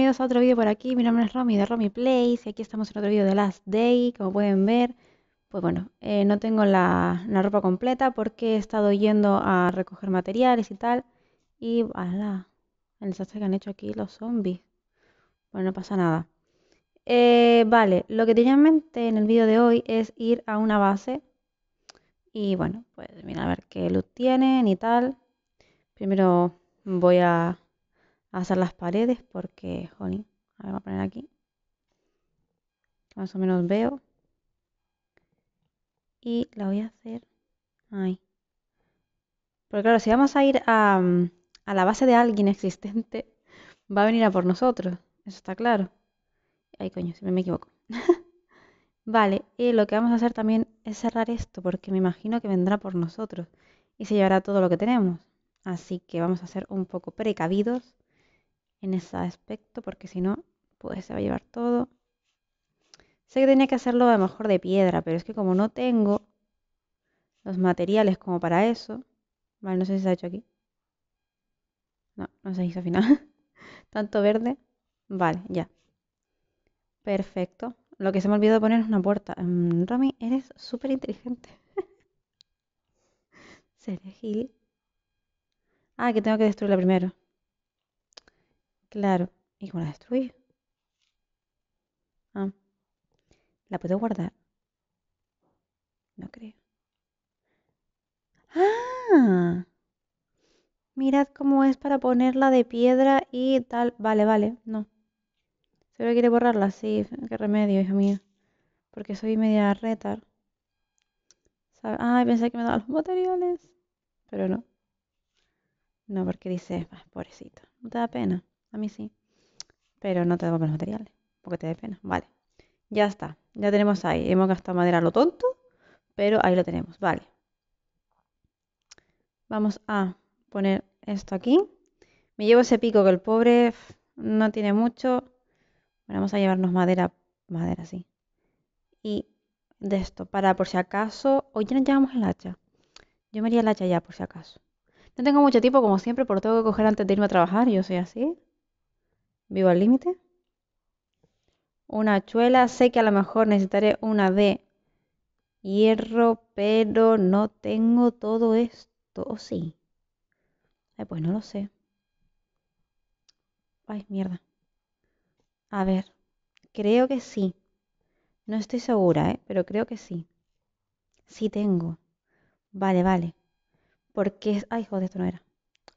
Bienvenidos a otro vídeo por aquí, mi nombre es Romy de Romy Place y aquí estamos en otro vídeo de Last Day, como pueden ver, pues bueno, eh, no tengo la, ropa completa porque he estado yendo a recoger materiales y tal y ala, el desastre que han hecho aquí los zombies, bueno, no pasa nada. Eh, vale, lo que tenía en mente en el vídeo de hoy es ir a una base y bueno, pues mira a ver qué luz tienen y tal. Primero voy a hacer las paredes porque, jolín, a ver, voy a poner aquí. Más o menos veo. Y la voy a hacer ahí. Porque claro, si vamos a ir a, mm, a la base de alguien existente, va a venir a por nosotros. Eso está claro. Ay, coño, si me equivoco. vale, y lo que vamos a hacer también es cerrar esto, porque me imagino que vendrá por nosotros y se llevará todo lo que tenemos. Así que vamos a ser un poco precavidos en ese aspecto, porque si no, pues se va a llevar todo. Sé que tenía que hacerlo a lo mejor de piedra, pero es que como no tengo los materiales como para eso, vale, no sé si se ha hecho aquí. No, no se hizo al final. Tanto verde. Vale, ya. Perfecto. Lo que se me olvidó poner es una puerta. Rami, mm, Romy, eres súper inteligente. Seré gil. Ah, que tengo que destruirla primero. Claro. ¿Y con la destruí. Ah. ¿La puedo guardar? No creo. ¡Ah! Mirad cómo es para ponerla de piedra y tal. Vale, vale, no. ¿Seguro quiere borrarla? Sí, qué remedio, hija mía. Porque soy media retar. Ay, pensé que me daba los materiales. Pero no. No, porque dice... Ah, pobrecito. No te da pena. A mí sí. Pero no te damos los materiales, porque te dé pena. Vale. Ya está. Ya tenemos ahí. Hemos gastado madera lo tonto, pero ahí lo tenemos. Vale. Vamos a poner esto aquí. Me llevo ese pico que el pobre no tiene mucho. vamos a llevarnos madera, madera, sí. Y de esto, para por si acaso, hoy ya nos llevamos el hacha. Yo me haría el hacha ya, por si acaso. No tengo mucho tiempo, como siempre, por tengo que coger antes de irme a trabajar, yo soy así vivo al límite. Una chuela sé que a lo mejor necesitaré una de hierro, pero no tengo todo esto, ¿o sí? pues no lo sé. Ay, mierda. A ver, creo que sí. No estoy segura, ¿eh? Pero creo que sí. Sí tengo. Vale, vale. Porque es... Ay, joder, esto no era.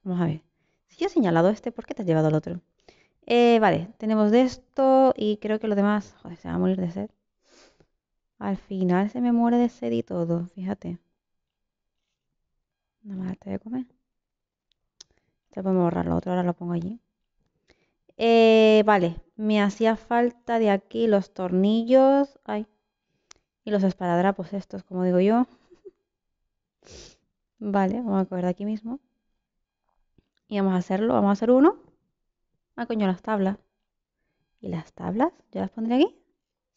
Vamos a ver. Si yo he señalado este, ¿por qué te has llevado el otro? Eh, vale, tenemos de esto y creo que lo demás... Joder, se va a morir de sed. Al final se me muere de sed y todo, fíjate. No me voy de comer. ya podemos borrarlo, otro ahora lo pongo allí. Eh, vale, me hacía falta de aquí los tornillos. Ay. Y los esparadrapos estos, como digo yo. vale, vamos a coger de aquí mismo. Y vamos a hacerlo, vamos a hacer uno. Ah, coño, las tablas. ¿Y las tablas? ¿Yo las pondré aquí?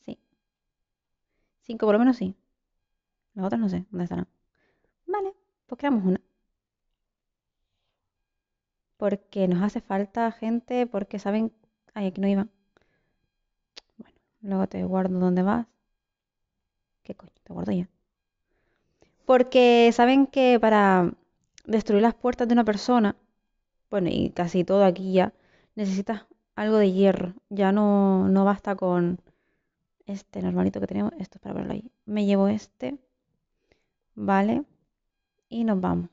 Sí. Cinco por lo menos sí. Las otras no sé dónde estarán. Vale, pues creamos una. Porque nos hace falta gente, porque saben... Ay, aquí no iban. Bueno, luego te guardo dónde vas. ¿Qué coño? Te guardo ya. Porque saben que para destruir las puertas de una persona, bueno, y casi todo aquí ya, necesitas algo de hierro. Ya no, no basta con este normalito que tenemos. Esto es para verlo ahí. Me llevo este. Vale. Y nos vamos.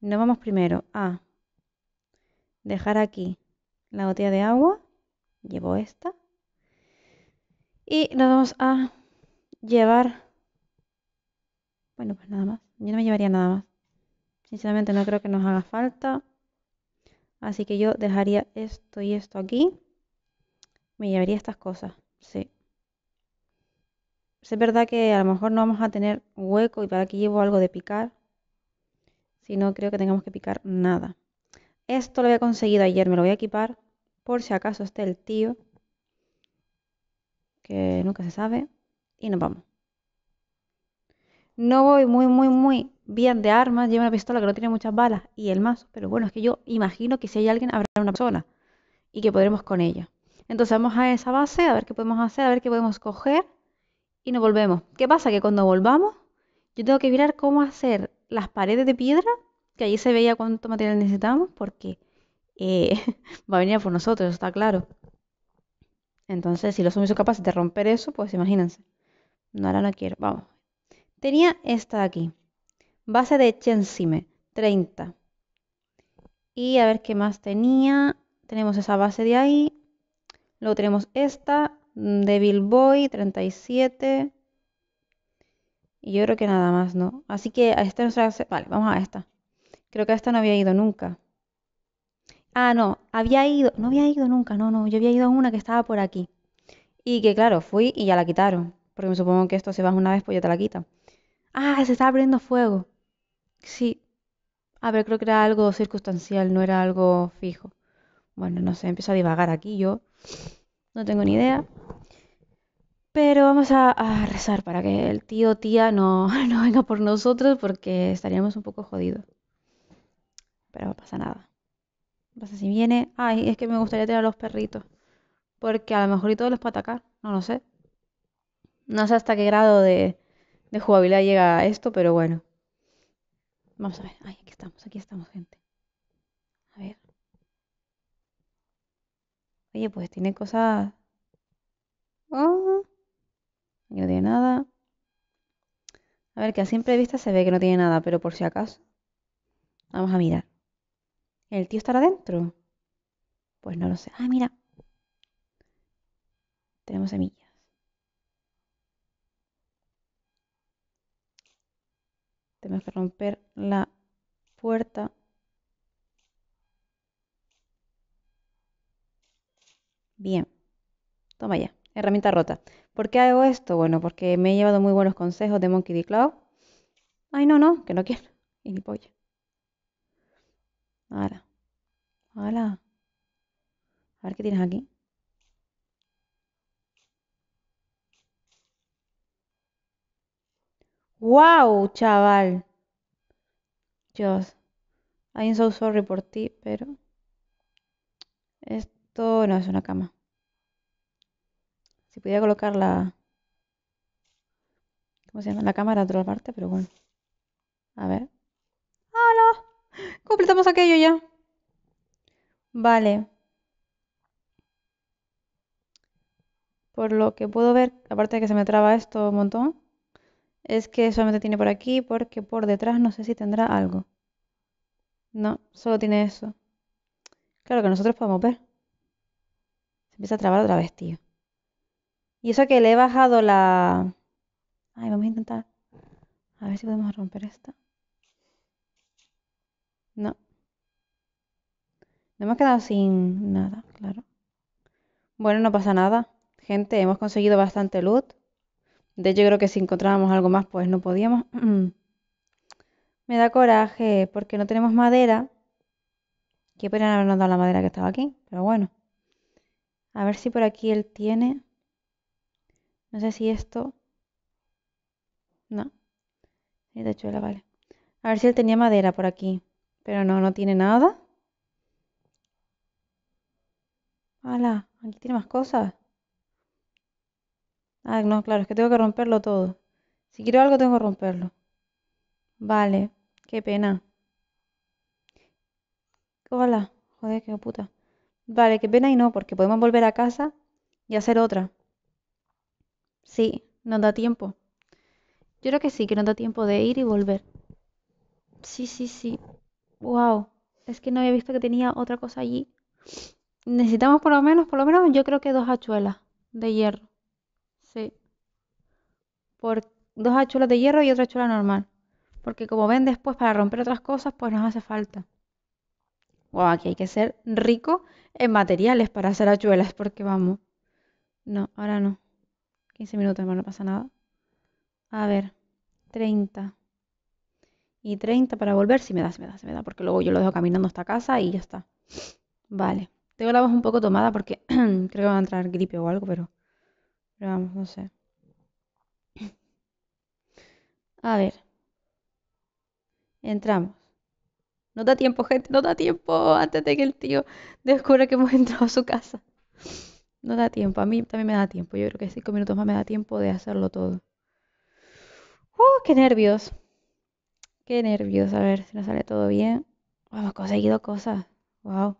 Nos vamos primero a dejar aquí la botella de agua. Llevo esta. Y nos vamos a llevar... Bueno, pues nada más. Yo no me llevaría nada más. Sinceramente no creo que nos haga falta. Así que yo dejaría esto y esto aquí. Me llevaría estas cosas, sí. Pues es verdad que a lo mejor no vamos a tener hueco y para aquí llevo algo de picar. Si no, creo que tengamos que picar nada. Esto lo había conseguido ayer, me lo voy a equipar por si acaso esté el tío. Que nunca se sabe. Y nos vamos. No voy muy, muy, muy bien de armas, lleva una pistola que no tiene muchas balas y el mazo, pero bueno, es que yo imagino que si hay alguien habrá una persona y que podremos con ella. Entonces vamos a esa base, a ver qué podemos hacer, a ver qué podemos coger y nos volvemos. ¿Qué pasa? Que cuando volvamos yo tengo que mirar cómo hacer las paredes de piedra, que allí se veía cuánto material necesitamos, porque eh, va a venir por nosotros, está claro. Entonces, si los hombres son capaces de romper eso, pues imagínense. No, ahora no quiero. Vamos. Tenía esta de aquí. Base de Chensime, 30. Y a ver qué más tenía. Tenemos esa base de ahí. Luego tenemos esta de Billboy, 37. Y yo creo que nada más, ¿no? Así que a esta es hace... Vale, vamos a esta. Creo que a esta no había ido nunca. Ah, no, había ido, no había ido nunca, no, no, yo había ido a una que estaba por aquí. Y que claro, fui y ya la quitaron. Porque me supongo que esto si vas una vez, pues ya te la quitan. Ah, se está abriendo fuego. Sí. a ver, creo que era algo circunstancial, no era algo fijo. Bueno, no sé, empiezo a divagar aquí yo. No tengo ni idea. Pero vamos a, rezar para que el tío o tía no, venga por nosotros porque estaríamos un poco jodidos. Pero no pasa nada. No pasa si viene. Ay, es que me gustaría tener a los perritos. Porque a lo mejor y todos los puede atacar. No lo sé. No sé hasta qué grado de, jugabilidad llega esto, pero bueno. Vamos a ver. Ay, aquí estamos, aquí estamos, gente. A ver. Oye, pues tiene cosas... Oh, no tiene nada. A ver, que a simple vista se ve que no tiene nada, pero por si acaso. Vamos a mirar. ¿El tío estará dentro? Pues no lo sé. Ah, mira. Tenemos semillas. Tenemos que romper la puerta. Bien. Toma ya. Herramienta rota. ¿Por qué hago esto? Bueno, porque me he llevado muy buenos consejos de Monkey D. Cloud. Ay, no, no, que no quiero. Y ni pollo. Ahora. Hola. A ver qué tienes aquí. ¡Wow, chaval! Dios. hay so sorry por ti, pero. Esto no es una cama. Si pudiera colocar la. ¿Cómo se llama? La cámara a otra parte, pero bueno. A ver. ¡Hola! Completamos aquello ya. Vale. Por lo que puedo ver, aparte de que se me traba esto un montón es que solamente tiene por aquí porque por detrás no sé si tendrá algo. No, solo tiene eso. Claro que nosotros podemos ver. Se empieza a trabar otra vez, tío. Y eso que le he bajado la... Ay, vamos a intentar... A ver si podemos romper esta. No. No hemos quedado sin nada, claro. Bueno, no pasa nada. Gente, hemos conseguido bastante loot. De hecho, yo creo que si encontrábamos algo más, pues no podíamos. Me da coraje porque no tenemos madera. Qué pena habernos dado la madera que estaba aquí, pero bueno. A ver si por aquí él tiene. No sé si esto. No. de hecho vale. A ver si él tenía madera por aquí. Pero no, no tiene nada. ¡Hala! Aquí tiene más cosas. Ah, no, claro, es que tengo que romperlo todo. Si quiero algo, tengo que romperlo. Vale, qué pena. Hola, joder, qué puta. Vale, qué pena y no, porque podemos volver a casa y hacer otra. Sí, nos da tiempo. Yo creo que sí, que nos da tiempo de ir y volver. Sí, sí, sí. Wow, es que no había visto que tenía otra cosa allí. Necesitamos por lo menos, por lo menos yo creo que dos hachuelas de hierro. Sí. Por dos hachuelas de hierro y otra hachuela normal. Porque como ven después, para romper otras cosas, pues nos hace falta. Wow, aquí hay que ser rico en materiales para hacer hachuelas, porque vamos. No, ahora no. 15 minutos, hermano, no pasa nada. A ver, 30. Y 30 para volver, si me da, se me da, me da, porque luego yo lo dejo caminando hasta casa y ya está. Vale. Tengo la voz un poco tomada porque creo que va a entrar gripe o algo, pero pero vamos, no sé. A ver. Entramos. No da tiempo, gente, no da tiempo antes de que el tío descubra que hemos entrado a su casa. No da tiempo, a mí también me da tiempo. Yo creo que cinco minutos más me da tiempo de hacerlo todo. oh qué nervios! Qué nervios, a ver si nos sale todo bien. hemos conseguido cosas. ¡Wow!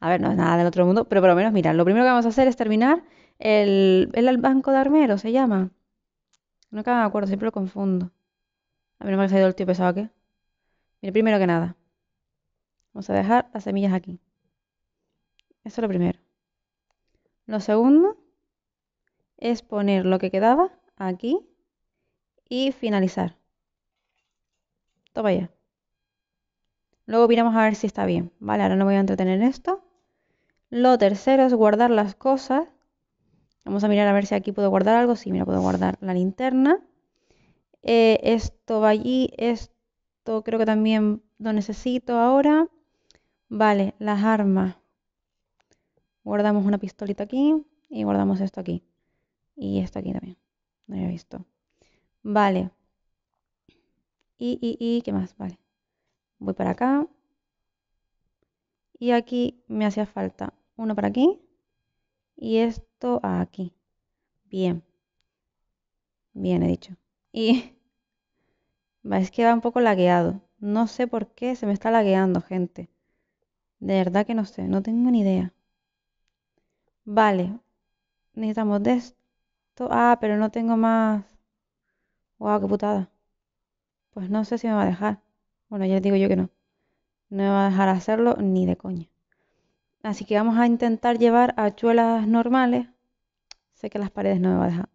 A ver, no es nada del otro mundo, pero por lo menos, mira, lo primero que vamos a hacer es terminar el, el Banco de Armero se llama. no No me acuerdo, siempre lo confundo. A mí no me ha salido el tío pesado que. Mire, primero que nada, vamos a dejar las semillas aquí. Eso es lo primero. Lo segundo es poner lo que quedaba aquí y finalizar. Toma ya. Luego miramos a ver si está bien. Vale, ahora no voy a entretener esto. Lo tercero es guardar las cosas Vamos a mirar a ver si aquí puedo guardar algo. Sí, mira, puedo guardar la linterna. Eh, esto va allí, esto creo que también lo necesito ahora. Vale, las armas. Guardamos una pistolita aquí y guardamos esto aquí. Y esto aquí también. No había visto. Vale. Y, y, y, ¿qué más? Vale. Voy para acá. Y aquí me hacía falta uno para aquí y esto aquí. Bien. Bien, he dicho. Y es que va un poco lagueado. No sé por qué se me está lagueando, gente. De verdad que no sé, no tengo ni idea. Vale. Necesitamos de esto. Ah, pero no tengo más. Guau, qué putada. Pues no sé si me va a dejar. Bueno, ya digo yo que no. No me va a dejar hacerlo ni de coña. Así que vamos a intentar llevar hachuelas normales. Sé que las paredes no me van a dejar.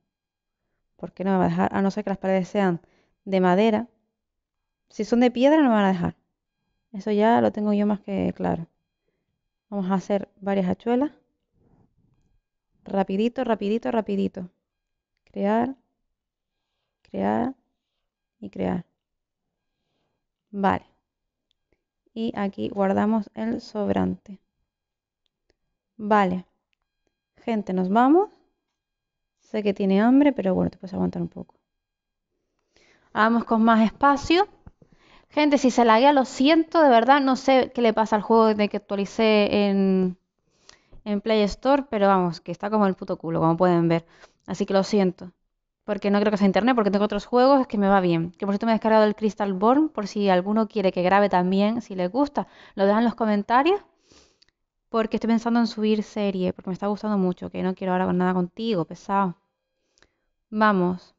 ¿Por qué no me van a dejar? A no ser que las paredes sean de madera. Si son de piedra no me van a dejar. Eso ya lo tengo yo más que claro. Vamos a hacer varias hachuelas. Rapidito, rapidito, rapidito. Crear, crear y crear. Vale. Y aquí guardamos el sobrante. Vale. Gente, nos vamos. Sé que tiene hambre, pero bueno, te puedes aguantar un poco. Vamos con más espacio. Gente, si se laguea, lo siento, de verdad. No sé qué le pasa al juego desde que actualicé en, en Play Store, pero vamos, que está como el puto culo, como pueden ver. Así que lo siento. Porque no creo que sea internet, porque tengo otros juegos que me va bien. Que por cierto me he descargado el Crystal Born, por si alguno quiere que grabe también, si les gusta. Lo dejan en los comentarios porque estoy pensando en subir serie, porque me está gustando mucho, que no quiero ahora nada contigo, pesado. Vamos.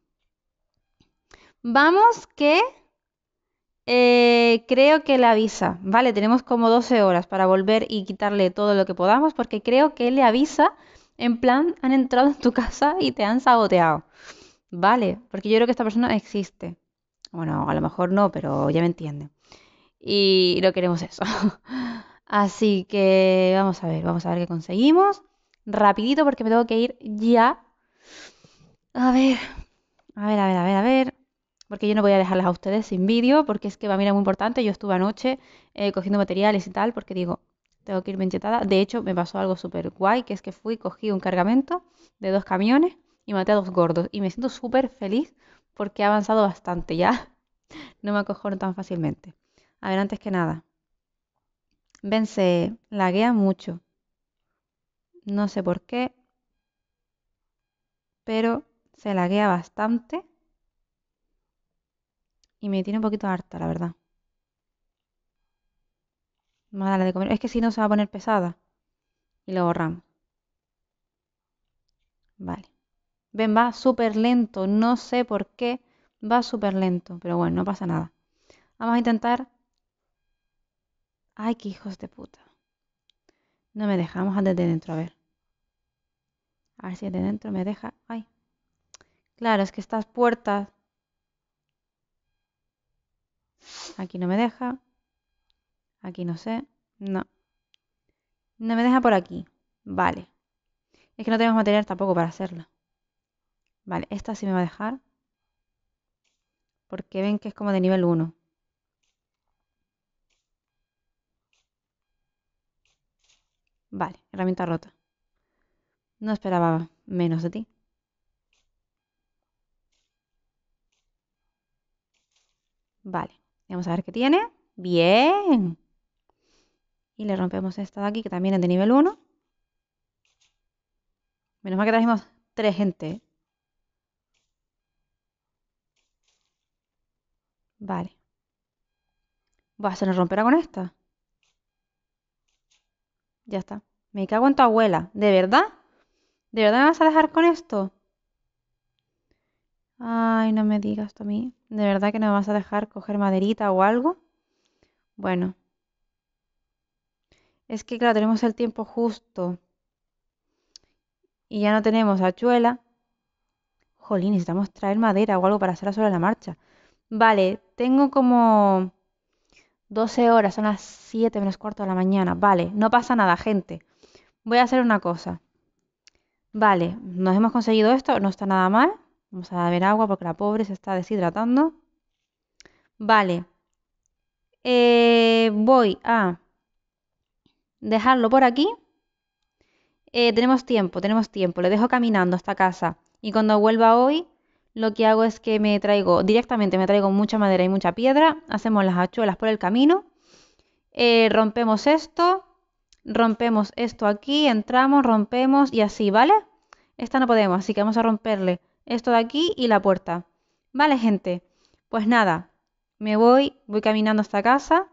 Vamos que eh, creo que le avisa. Vale, tenemos como 12 horas para volver y quitarle todo lo que podamos, porque creo que le avisa. En plan, han entrado en tu casa y te han saboteado. Vale, porque yo creo que esta persona existe. Bueno, a lo mejor no, pero ya me entiende. Y no queremos eso. Así que vamos a ver, vamos a ver qué conseguimos. Rapidito porque me tengo que ir ya. A ver, a ver, a ver, a ver, a ver. Porque yo no voy a dejarlas a ustedes sin vídeo, porque es que para mí era muy importante. Yo estuve anoche eh, cogiendo materiales y tal, porque digo, tengo que irme enchetada. De hecho, me pasó algo súper guay, que es que fui, cogí un cargamento de dos camiones y maté a dos gordos. Y me siento súper feliz porque he avanzado bastante ya. No me acojono tan fácilmente. A ver, antes que nada, Ven, se laguea mucho. No sé por qué, pero se laguea bastante y me tiene un poquito harta, la verdad. a de comer. Es que si no se va a poner pesada. Y lo borramos. Vale. Ven, va súper lento. No sé por qué va súper lento. Pero bueno, no pasa nada. Vamos a intentar Ay, qué hijos de puta. No me dejamos antes de dentro, a ver. A ver si de dentro me deja. Ay. Claro, es que estas puertas. Aquí no me deja. Aquí no sé. No. No me deja por aquí. Vale. Es que no tenemos material tampoco para hacerla. Vale, esta sí me va a dejar. Porque ven que es como de nivel 1. Vale, herramienta rota. No esperaba menos de ti. Vale, vamos a ver qué tiene. Bien. Y le rompemos esta de aquí, que también es de nivel 1. Menos mal que trajimos tres gente. ¿eh? Vale. ¿Va a se nos romperá con esta? Ya está. Me cago en tu abuela. ¿De verdad? ¿De verdad me vas a dejar con esto? Ay, no me digas a mí. ¿De verdad que no me vas a dejar coger maderita o algo? Bueno. Es que, claro, tenemos el tiempo justo. Y ya no tenemos hachuela. Jolín, necesitamos traer madera o algo para hacerla sobre la marcha. Vale, tengo como 12 horas, son las 7 menos cuarto de la mañana. Vale, no pasa nada, gente. Voy a hacer una cosa. Vale, nos hemos conseguido esto, no está nada mal. Vamos a beber agua porque la pobre se está deshidratando. Vale. Eh, voy a dejarlo por aquí. Eh, tenemos tiempo, tenemos tiempo. Le dejo caminando hasta casa. Y cuando vuelva hoy, lo que hago es que me traigo directamente, me traigo mucha madera y mucha piedra, hacemos las hachuelas por el camino, eh, rompemos esto, rompemos esto aquí, entramos, rompemos y así, ¿vale? Esta no podemos, así que vamos a romperle esto de aquí y la puerta. Vale, gente, pues nada, me voy, voy caminando hasta casa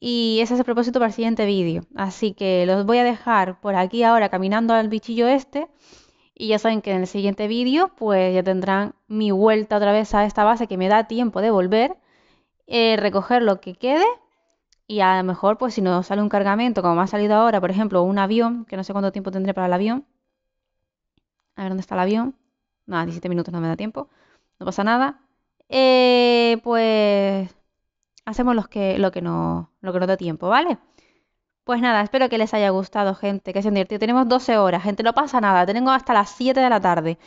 y ese es el propósito para el siguiente vídeo. Así que los voy a dejar por aquí ahora caminando al bichillo este y ya saben que en el siguiente vídeo pues ya tendrán mi vuelta otra vez a esta base que me da tiempo de volver, eh, recoger lo que quede y a lo mejor pues si nos sale un cargamento como me ha salido ahora, por ejemplo, un avión, que no sé cuánto tiempo tendré para el avión. A ver dónde está el avión. Nada, 17 minutos no me da tiempo. No pasa nada. Eh, pues hacemos los que, lo, que no, lo que nos da tiempo, ¿vale? Pues nada, espero que les haya gustado, gente, que se han divertido. Tenemos 12 horas, gente, no pasa nada. Tengo hasta las 7 de la tarde.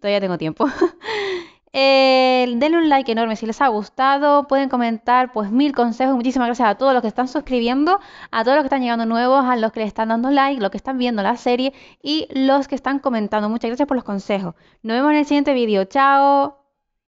Todavía tengo tiempo. Eh, denle un like enorme si les ha gustado. Pueden comentar, pues mil consejos. Muchísimas gracias a todos los que están suscribiendo, a todos los que están llegando nuevos, a los que les están dando like, los que están viendo la serie y los que están comentando. Muchas gracias por los consejos. Nos vemos en el siguiente vídeo. Chao.